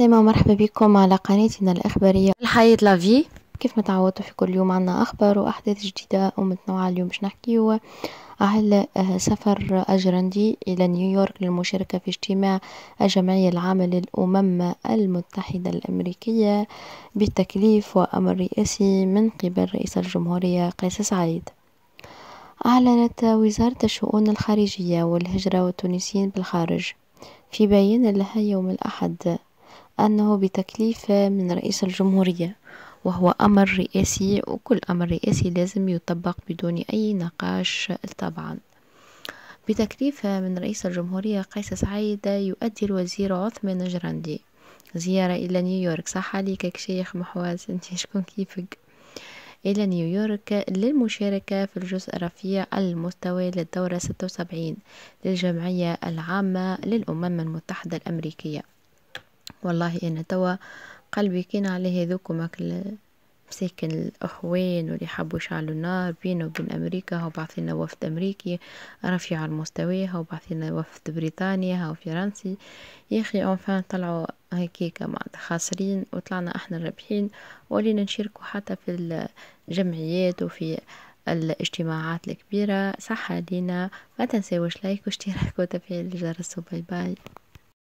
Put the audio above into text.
السلام ومرحبا بكم على قناتنا الإخبارية الحياة لافي كيف متعودتوا في كل يوم عنا أخبار وأحداث جديدة ومتنوعة اليوم باش نحكيو على آه، سفر أجرندي إلى نيويورك للمشاركة في اجتماع الجمعية العامة للأمم المتحدة الأمريكية بالتكليف وأمر رئاسي من قبل رئيس الجمهورية قيس سعيد أعلنت وزارة الشؤون الخارجية والهجرة والتونسيين بالخارج في بيان لها يوم الأحد أنه بتكليف من رئيس الجمهورية وهو أمر رئاسي وكل أمر رئاسي لازم يطبق بدون أي نقاش طبعا بتكليف من رئيس الجمهورية قيس سعيد يؤدي الوزير عثمان جراندي زيارة إلى نيويورك صح عليك شيخ محواز أنت شكون كيفك إلى نيويورك للمشاركة في الجزء الرفيع المستوى للدورة 76 للجمعية العامة للأمم المتحدة الأمريكية والله أنا توا قلبي كان على هذوكم مساكن الأخوان واللي حبوا يشعلوا النار بينا وبين أمريكا هاو بعثينا وفد أمريكي رفيع المستوى هاو بعثينا وفد بريطانيا هاو فرنسي يا أخي أنفان طلعوا هكيكا مع خاسرين وطلعنا احنا الرابحين ولينا نشاركوا حتى في الجمعيات وفي الاجتماعات الكبيرة صحة لينا ما تنساوش لايك واشتراك وتفعيل الجرس وباي باي